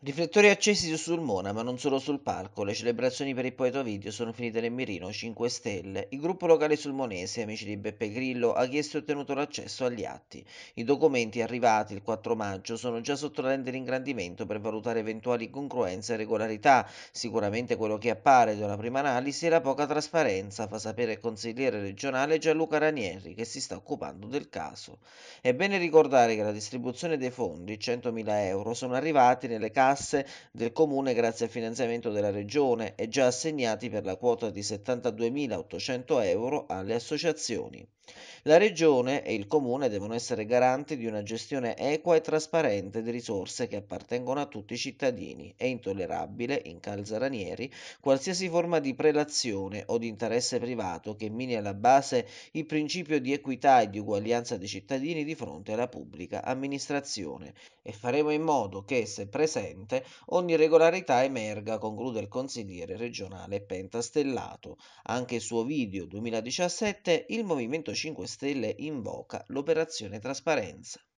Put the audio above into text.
Riflettori accesi su Sulmona, ma non solo sul palco, le celebrazioni per il poeta video sono finite nel mirino 5 Stelle. Il gruppo locale sulmonese, amici di Beppe Grillo, ha chiesto e ottenuto l'accesso agli atti. I documenti arrivati il 4 maggio sono già sotto la lente di ingrandimento per valutare eventuali incongruenze e regolarità. Sicuramente quello che appare da una prima analisi è la poca trasparenza, fa sapere il consigliere regionale Gianluca Ranieri, che si sta occupando del caso. È bene ricordare che la distribuzione dei fondi, 100.000 euro, sono arrivati nelle case tasse del comune grazie al finanziamento della regione e già assegnati per la quota di 72.800 euro alle associazioni. La regione e il comune devono essere garanti di una gestione equa e trasparente di risorse che appartengono a tutti i cittadini. È intollerabile, in Calzaranieri, qualsiasi forma di prelazione o di interesse privato che mini alla base il principio di equità e di uguaglianza dei cittadini di fronte alla pubblica amministrazione e faremo in modo che, se presente, seguente ogni regolarità emerga, conclude il consigliere regionale Pentastellato. Anche il suo video 2017 il Movimento 5 Stelle invoca l'operazione trasparenza.